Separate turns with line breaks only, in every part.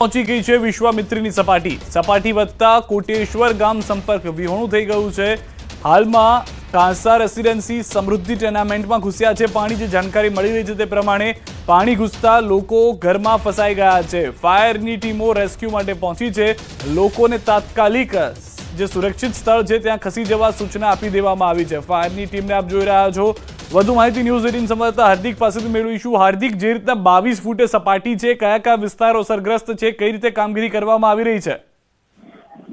પહોંચી ગઈ છે વિશ્વામિત્રીની સપાટી સપાટી વધતા કોટેશ્વર ગામ સંપર્ક વિહોણું થઈ ગયું છે હાલમાં કાંસા રેસિડેન્સી સમૃદ્ધિ ટેનામેન્ટમાં ઘૂસ્યા છે પાણી જે જાણકારી મળી રહી છે તે પ્રમાણે પાણી ઘૂસતા લોકો ઘરમાં ફસાઈ ગયા છે ફાયરની ટીમો રેસ્ક્યુ માટે પહોંચી છે લોકોને તાત્કાલિક જે સુરક્ષિત સ્થળ છે ત્યાં ખસી જવા સૂચના આપી દેવામાં આવી છે ફાયરની ટીમને આપ જોઈ રહ્યા છો વધુ માહિતી ન્યૂઝ એટીન સંવાદદાતા હાર્દિક પાસેથી મેળવીશું હાર્દિક જે રીતના બાવીસ ફૂટે સપાટી છે કયા કયા વિસ્તારો અસરગ્રસ્ત છે કઈ રીતે કામગીરી કરવામાં આવી રહી છે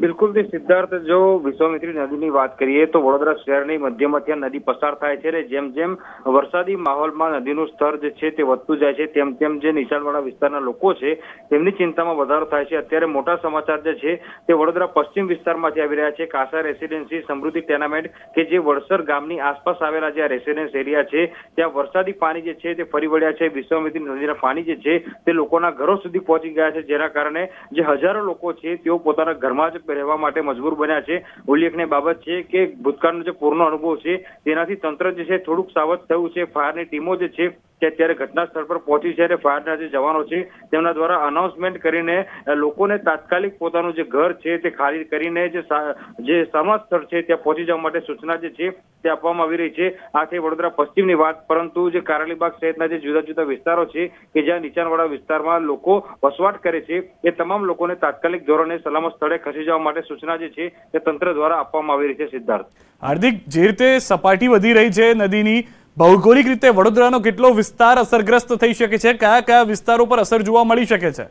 બિલકુલ સિદ્ધાર્થ જો વિશ્વામિત્રી નદીની વાત કરીએ તો વડોદરા શહેરની મધ્યમાં ત્યાં નદી પસાર થાય છે અને જેમ જેમ વરસાદી માહોલમાં નદીનું સ્તર જે છે તે વધતું જાય છે તેમ તેમ જે નિશાળવાળા વિસ્તારના લોકો છે તેમની ચિંતામાં વધારો થાય છે અત્યારે મોટા સમાચાર જે છે તે વડોદરા પશ્ચિમ વિસ્તારમાંથી આવી રહ્યા છે કાસા રેસિડેન્સી સમૃદ્ધિ ટેર્નામેન્ટ કે જે વડસર ગામની આસપાસ આવેલા જે રેસિડેન્સ એરિયા છે ત્યાં વરસાદી પાણી જે છે તે ફરી વળ્યા છે વિશ્વામિત્રી નદીના પાણી જે છે તે લોકોના ઘરો સુધી પહોંચી ગયા છે જેના કારણે જે હજારો લોકો છે તેઓ પોતાના ઘરમાં જ રહેવા માટે મજબૂર બન્યા છે ઉલ્લેખનીય બાબત છે કે ભૂતકાળનો જે પૂરનો અનુભવ છે તેનાથી તંત્ર જે છે થોડુંક સાવધ થયું છે ફાયરની ટીમો જે છે છે ત્યારે ઘટના સ્થળ પર પહોંચી છે અને ફાયરના જે જવાનો છે તેમના દ્વારા અનાઉન્સમેન્ટ કરીને લોકોને તાત્કાલિક પોતાનું જે ઘર છે તે ખાલી કરીને જે સમાજ સ્થળ છે ત્યાં પહોંચી જવા માટે સૂચના જે છે તે આપવામાં આવી રહી છે આ છે વડોદરા પશ્ચિમની વાત પરંતુ જે કારાલીબાગ સહિતના જે જુદા જુદા વિસ્તારો છે કે જ્યાં નીચાણવાળા વિસ્તારમાં લોકો વસવાટ કરે છે એ તમામ લોકોને તાત્કાલિક ધોરણે સલામત સ્થળે ખસી જવા માટે સૂચના જે છે તે તંત્ર દ્વારા આપવામાં આવી રહી
છે સિદ્ધાર્થ હાર્દિક જે રીતે સપાટી વધી રહી છે નદીની ભૌગોલિક રીતે વડોદરાનો કેટલો વિસ્તાર અસરગ્રસ્ત થઈ શકે છે કયા કયા વિસ્તારો પર અસર જોવા મળી શકે છે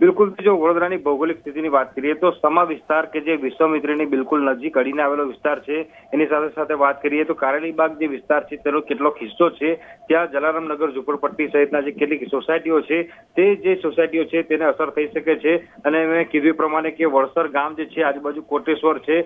બિલકુલ જો વડોદરાની ભૌગોલિક સ્થિતિની વાત કરીએ તો સમા વિસ્તાર કે જે વિશ્વામિત્રીની બિલકુલ નજીક અડીને આવેલો વિસ્તાર છે એની સાથે સાથે વાત કરીએ તો કારેલીબાગ જે વિસ્તાર છે તેનો કેટલોક હિસ્સો છે ત્યાં જલારામનગર ઝુંપડપટ્ટી સહિતના જે કેટલીક સોસાયટીઓ છે તે જે સોસાયટીઓ છે તેને અસર થઈ શકે છે અને મેં કીધું પ્રમાણે કે વડસર ગામ જે છે આજુબાજુ કોટેશ્વર છે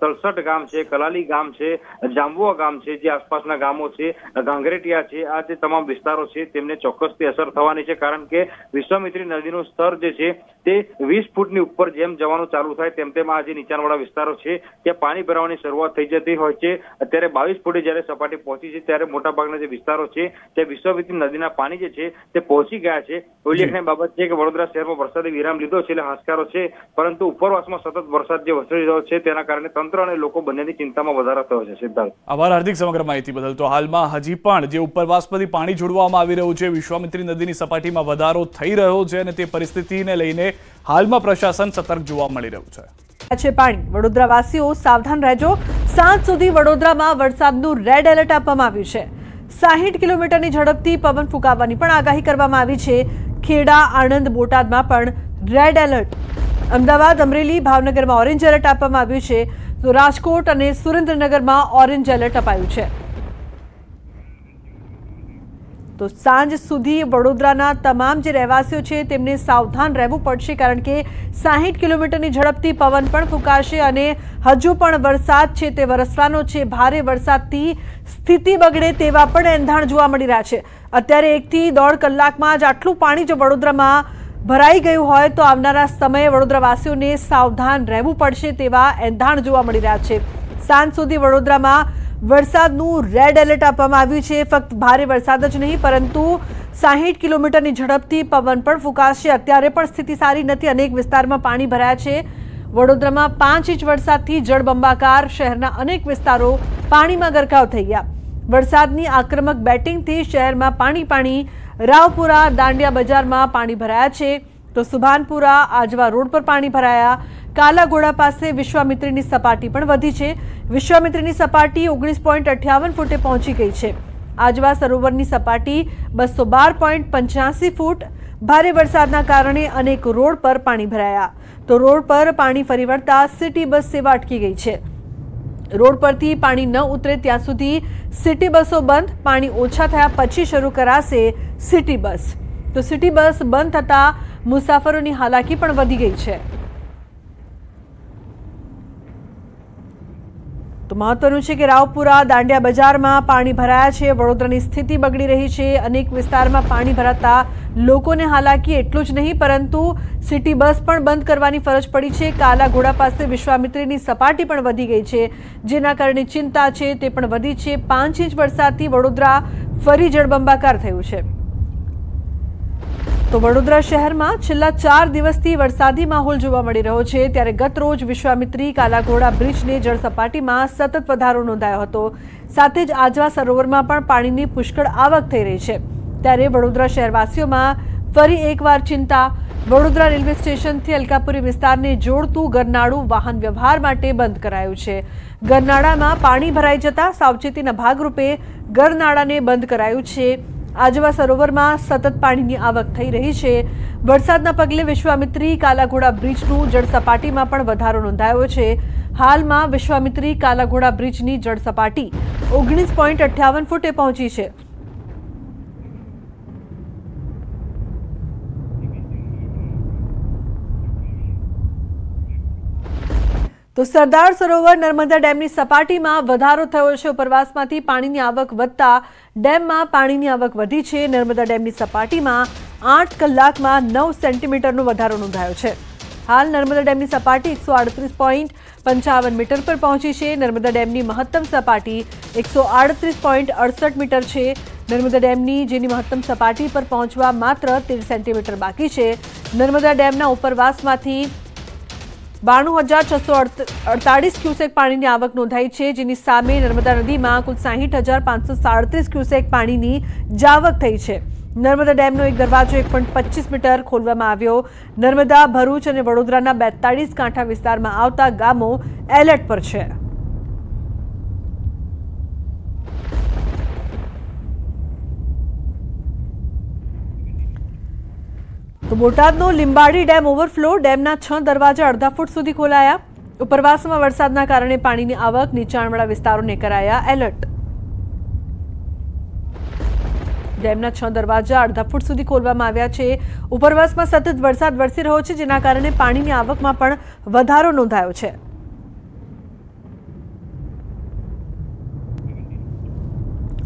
તળસઠ ગામ છે કલાલી ગામ છે જાંબુઆ ગામ છે જે આસપાસના ગામો છે ગાંગરેટિયા છે આ જે તમામ વિસ્તારો છે તેમને ચોક્કસથી અસર થવાની છે કારણ કે વિશ્વમિત્રી નદીનું સ્થળ adoro DG તે વીસ ફૂટની ઉપર જેમ જવાનું ચાલુ થાય તેમ તેમ આ જે નીચાણવાળા વિસ્તારો છે ત્યાં પાણી ભરાવાની શરૂઆત થઈ જતી હોય છે અત્યારે બાવીસ ફૂટે જ્યારે સપાટી પહોંચી છે ત્યારે મોટાભાગના જે વિસ્તારો છે તે વિશ્વામિત્રી નદીના પાણી જે છે તે પહોંચી ગયા છે ઉલ્લેખનીય બાબત છે કે વડોદરા શહેરમાં વરસાદે વિરામ લીધો છે એટલે હાશકારો છે પરંતુ ઉપરવાસમાં સતત વરસાદ જે વરસી રહ્યો છે તેના કારણે તંત્ર અને લોકો બંનેની ચિંતામાં વધારો થયો છે સિદ્ધાર્થ
આભાર હાર્દિક સમગ્ર માહિતી બદલ તો હાલમાં હજી પણ જે ઉપરવાસ પરથી પાણી છોડવામાં આવી રહ્યું છે વિશ્વામિત્રી નદીની સપાટીમાં વધારો થઈ રહ્યો છે અને તે પરિસ્થિતિને લઈને હાલમાં પ્રશાસન સતર્ક જોવા મળી રહ્યું છે
છે પાણી વડોદરાવાસીઓ સાવધાન રહેજો સાંજ સુધી વડોદરામાં વરસાદનું રેડ એલર્ટ આપવામાં આવ્યું છે સાહીઠ કિલોમીટરની ઝડપથી પવન ફૂંકાવાની પણ આગાહી કરવામાં આવી છે ખેડા આણંદ બોટાદમાં પણ રેડ એલર્ટ અમદાવાદ અમરેલી ભાવનગરમાં ઓરેન્જ એલર્ટ આપવામાં આવ્યું છે તો રાજકોટ અને સુરેન્દ્રનગરમાં ઓરેન્જ એલર્ટ અપાયું છે તો સાંજ સુધી વડોદરાના તમામ જે રહેવાસીઓ છે તેમણે સાવધાન રહેવું પડશે કારણ કે 60 કિલોમીટર ની ઝડપથી પવન પણ ફૂકાશે અને હજુ પણ વરસાદ છે તે વરસાદનો છે ભારે વરસાદથી સ્થિતિ બગડે તેવા પણ એંધાણ જોવા મળી રહ્યું છે અત્યારે 1 થી 1.5 કલાકમાં જ આટલું પાણી જે વડોદરામાં ભરાઈ ગયું હોય તો આવનારા સમય વડોદરા વાસીઓને સાવધાન રહેવું પડશે તેવા એંધાણ જોવા મળી રહ્યા છે સાંજ સુધી વડોદરામાં वर्षाद नु रेड अलर्ट આપવામાં આવ્યું છે ફક્ત ભારે વરસાદ જ નહીં પરંતુ 60 કિલોમીટર ની ઝડપતી પવન પર ફૂકાશે અત્યારે પણ સ્થિતિ સારી નથી અનેક વિસ્તારમાં પાણી ભરાયા છે વડોદરામાં 5 ઇંચ વરસાદથી જળબંબાકાર શહેરના અનેક વિસ્તારો પાણીમાં ગરકાવ થઈ ગયા વરસાદની આક્રમક બેટિંગથી શહેરમાં પાણી પાણી રાવપુરા ડાંડિયા બજારમાં પાણી ભરાયા છે તો સુભાનપુરા આજવા રોડ પર પાણી ભરાયા કાલાઘોડા પાસે વિશ્વામિત્રીની સપાટી પણ વધી છે વિશ્વામિત્રીની સપાટી ઓગણીસ પોઈન્ટ અઠ્યાવન ફૂટે પહોંચી ગઈ છે આજવા સરોવરની સપાટી બસો બાર પોઈન્ટ પંચ્યાસી ફૂટ ભારે વરસાદના કારણે અનેક રોડ પર પાણી ભરાયા તો રોડ પર પાણી ફરી વળતા સિટી બસ સેવા અટકી ગઈ છે રોડ પરથી પાણી ન ઉતરે ત્યાં સુધી સિટી બસો બંધ પાણી ઓછા થયા પછી શરૂ કરાશે સિટી બસ તો સિટી બસ બંધ થતાં મુસાફરોની હાલાકી પણ વધી ગઈ છે. તમતોરુ છે કે રાવપુરા ડાંડિયા બજારમાં પાણી ભરાયા છે વડોદરાની સ્થિતિ બગડી રહી છે અનેક વિસ્તારમાં પાણી ભરાતા લોકોને હાલાકી એટલું જ નહીં પરંતુ સિટી બસ પણ બંધ કરવાની ફરજ પડી છે કાલા ઘોડા પાસે વિશ્વમિત્રીની સપાટી પણ વધી ગઈ છે જેના કારણે ચિંતા છે તે પણ વધી છે 5 ઇંચ વરસાદથી વડોદરા ફરી જળબંબાકાર થયો છે. તો વડોદરા શહેરમાં છેલ્લા ચાર દિવસથી વરસાદી માહોલ જોવા મળી રહ્યો છે ત્યારે ગત રોજ વિશ્વામિત્રી કાલાઘોડા બ્રિજને જળસપાટીમાં સતત વધારો નોંધાયો હતો સાથે જ આજવા સરોવરમાં પણ પાણીની પુષ્કળ આવક થઈ રહી છે ત્યારે વડોદરા શહેરવાસીઓમાં ફરી એકવાર ચિંતા વડોદરા રેલવે સ્ટેશનથી અલકાપુરી વિસ્તારને જોડતું ગરનાળું વાહન વ્યવહાર માટે બંધ કરાયું છે ગરનાળામાં પાણી ભરાઈ જતા સાવચેતીના ભાગરૂપે ગરનાળાને બંધ કરાયું છે આજવા સરોવરમાં સતત પાણીની આવક થઈ રહી છે વરસાદના પગલે વિશ્વામિત્રી કાલાઘોડા બ્રિજનું જળસપાટીમાં પણ વધારો નોંધાયો છે હાલમાં વિશ્વામિત્રી કાલાઘોડા બ્રિજની જળસપાટી ઓગણીસ પોઈન્ટ અઠ્યાવન ફૂટે પહોંચી છે તો સરદાર સરોવર નર્મદા ડેમની સપાટીમાં વધારો થયો છે ઉપરવાસમાંથી પાણીની આવક વધતા ડેમમાં પાણીની આવક વધી છે નર્મદા ડેમની સપાટીમાં આઠ કલાકમાં નવ સેન્ટીમીટરનો વધારો નોંધાયો છે હાલ નર્મદા ડેમની સપાટી એકસો આડત્રીસ પોઈન્ટ પંચાવન મીટર પર પહોંચી છે નર્મદા ડેમની મહત્તમ સપાટી એકસો આડત્રીસ પોઈન્ટ અડસઠ મીટર છે નર્મદા ડેમની જેની મહત્તમ સપાટી પર પહોંચવા માત્ર તેર સેન્ટીમીટર બાકી છે નર્મદા ડેમના ઉપરવાસમાંથી બાણું હજાર છસો અડતાળીસ ક્યુસેક પાણીની આવક નોંધાઈ છે જેની સામે નર્મદા નદીમાં કુલ સાહીઠ હજાર પાંચસો સાડત્રીસ ક્યુસેક પાણીની જાવક થઈ છે નર્મદા ડેમનો એક દરવાજો એક પોઈન્ટ પચીસ મીટર ખોલવામાં આવ્યો નર્મદા ભરૂચ અને વડોદરાના બેતાળીસ કાંઠા વિસ્તારમાં આવતા ગામો એલર્ટ પર છે તો બોટાદનો લીંબાડી ડેમ ઓવરફ્લો ડેમના છ દરવાજા અડધા ફૂટ સુધી ખોલાયા ઉપરવાસમાં વરસાદના કારણે પાણીની આવક નીચાણવાળા વિસ્તારોને કરાયા એલર્ટ ડેમના છ દરવાજા અડધા ફૂટ સુધી ખોલવામાં આવ્યા છે ઉપરવાસમાં સતત વરસાદ વરસી રહ્યો છે જેના કારણે પાણીની આવકમાં પણ વધારો નોંધાયો છે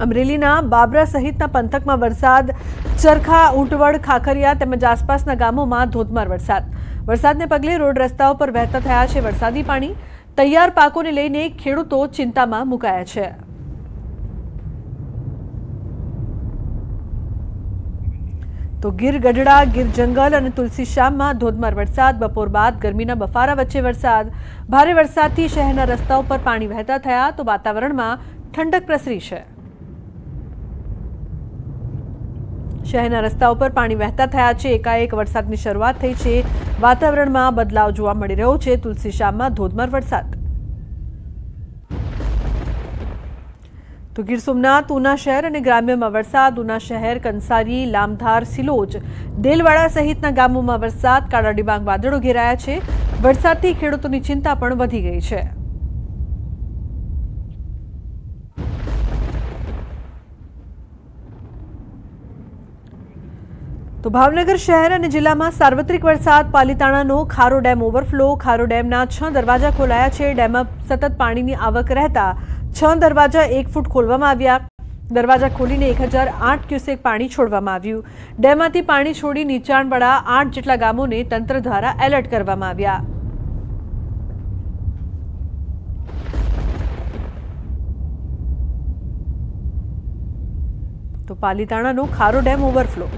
અમરેલીના બાબરા સહિતના પંથકમાં વરસાદ ચરખા ઊંટવડ ખાખરિયા તેમજ આસપાસના ગામોમાં ધોધમાર વરસાદ વરસાદને પગલે રોડ રસ્તાઓ પર વહેતા થયા છે વરસાદી પાણી તૈયાર પાકોને લઈને ખેડૂતો ચિંતામાં મુકાયા છે તો ગીર ગઢડા ગીર જંગલ અને તુલસી શ્યામમાં ધોધમાર વરસાદ બપોર બાદ ગરમીના બફારા વચ્ચે વરસાદ ભારે વરસાદથી શહેરના રસ્તાઓ પર પાણી વહેતા થયા તો વાતાવરણમાં ઠંડક પ્રસરી છે શહેરના રસ્તાઓ પર પાણી વહેતા થયા છે એકાએક વરસાદની શરૂઆત થઈ છે વાતાવરણમાં બદલાવ જોવા મળી રહ્યો છે તુલસી શામમાં ધોધમાર વરસાદ તો ગીર સોમનાથ ઉના શહેર અને ગ્રામ્યમાં વરસાદ ઉના શહેર કંસારી લામધાર સિલોજ દેલવાડા સહિતના ગામોમાં વરસાદ કાળા ડિબાંગ વાદળો ઘેરાયા છે વરસાદથી ખેડૂતોની ચિંતા પણ વધી ગઈ છે તો ભાવનગર શહેર અને જિલ્લામાં સાર્વત્રિક વરસાદ પાલિતાણાનો ખારો ડેમ ઓવરફ્લો ખારો ડેમના છ દરવાજા ખોલાયા છે ડેમમાં સતત પાણીની આવક રહેતા છ દરવાજા એક ફૂટ ખોલવામાં આવ્યા દરવાજા ખોલીને એક હજાર આઠ ક્યુસેક પાણી છોડવામાં આવ્યું ડેમમાંથી પાણી છોડી નીચાણવાળા આઠ જેટલા ગામોને તંત્ર દ્વારા એલર્ટ કરવામાં આવ્યા તો પાલિતાણાનો ખારો ડેમ ઓવરફ્લો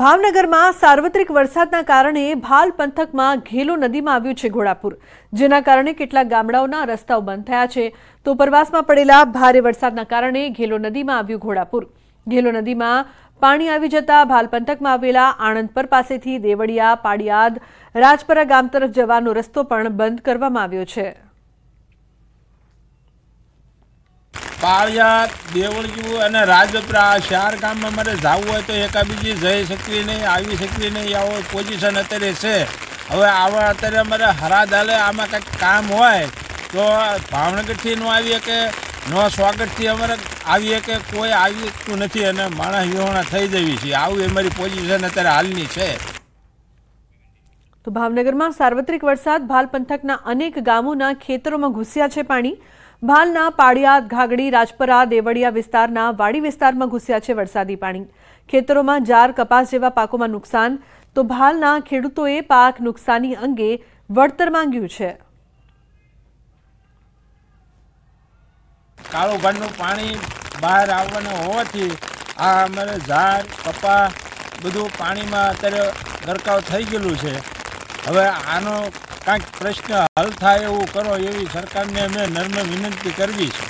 ભાવનગરમાં સાર્વત્રિક વરસાદના કારણે ભાલ પંથકમાં ઘેલો નદીમાં આવ્યું છે ઘોડાપુર જેના કારણે કેટલાક ગામડાઓના રસ્તાઓ બંધ થયા છે તો ઉપરવાસમાં પડેલા ભારે વરસાદના કારણે ઘેલો નદીમાં આવ્યું ઘોડાપુર ઘેલો નદીમાં પાણી આવી જતા ભાલ પંથકમાં આવેલા આણંદપર પાસેથી દેવળિયા પાડિયાદ રાજપરા ગામ તરફ જવાનો રસ્તો પણ બંધ કરવામાં આવ્યો છે
પાળિયા દેવળજુ અને રાજપરા આ ગામમાં મારે જવું હોય તો એકાબીજી જઈ શકવી નહીં આવી શકવી નહીં આવો પોઝિશન અત્યારે છે હવે આવા અત્યારે અમારે હરાદાલે આમાં કંઈક કામ હોય તો ભાવનગરથી ન આવીએ કે ન સ્વાગતથી અમારે આવીએ કે કોઈ આવતું નથી અને માણસ વિહોણા થઈ જવી છે આવું એ મારી પોઝિશન અત્યારે હાલની છે
તો ભાવનગરમાં સાર્વત્રિક વરસાદ ભાલ પંથકના અનેક ગામોના ખેતરોમાં ઘૂસ્યા છે પાણી ભાલના પાળિયાદ ઘાગડી રાજપરા દેવળિયા વિસ્તારના વાડી વિસ્તારમાં ઘૂસ્યા છે વરસાદી પાણી ખેતરોમાં જાર કપાસ જેવા પાકોમાં નુકસાન તો ભાલના ખેડૂતોએ પાક નુકસાની અંગે વળતર માંગ્યું છે
કાળુભાડનું પાણી બહાર આવવાનું હોવાથી આ અમારે ઝાડ કપા બધું પાણીમાં અત્યારે ગરકાવ થઈ ગયેલું છે હવે આનો કાંઈક પ્રશ્ન હલ થાય એવું કરો એવી સરકારને અમે નર્મ વિનંતી કરવી છે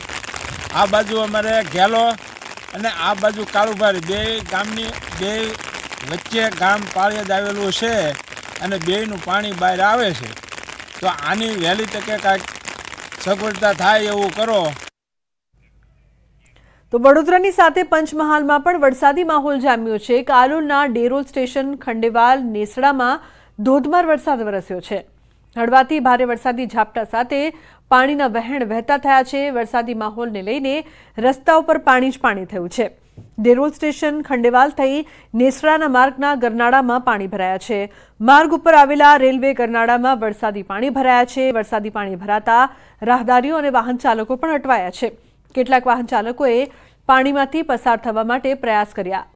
આ બાજુ અમારે ઘેલો અને આ બાજુ કાળુભારી બે ગામની બે વચ્ચે ગામ પાળિયાદ આવેલું છે અને બેયનું પાણી બહાર આવે છે તો આની વહેલી તકે કાંઈક સગવડતા થાય એવું કરો
તો વડોદરાની સાથે પંચમહાલમાં પણ વરસાદી માહોલ જામ્યો છે કાલોલના ડેરોલ સ્ટેશન ખંડેવાલ નેસડામાં ધોધમાર વરસાદ વરસ્યો છે હળવાથી ભારે વરસાદી ઝાપટા સાથે પાણીના વહેણ વહેતા થયા છે વરસાદી માહોલને લઈને રસ્તા ઉપર પાણી જ પાણી થયું છે દેરોલ સ્ટેશન ખંડેવાલ થઈ નેસરાના માર્ગના ગરનાળામાં પાણી ભરાયા છે માર્ગ ઉપર આવેલા રેલવે ગરનાળામાં વરસાદી પાણી ભરાયા છે વરસાદી પાણી ભરાતા રાહદારીઓ અને વાહન ચાલકો પણ અટવાયા છે કેટલાક વાહન ચાલકોએ પાણીમાંથી પસાર થવા માટે પ્રયાસ કર્યા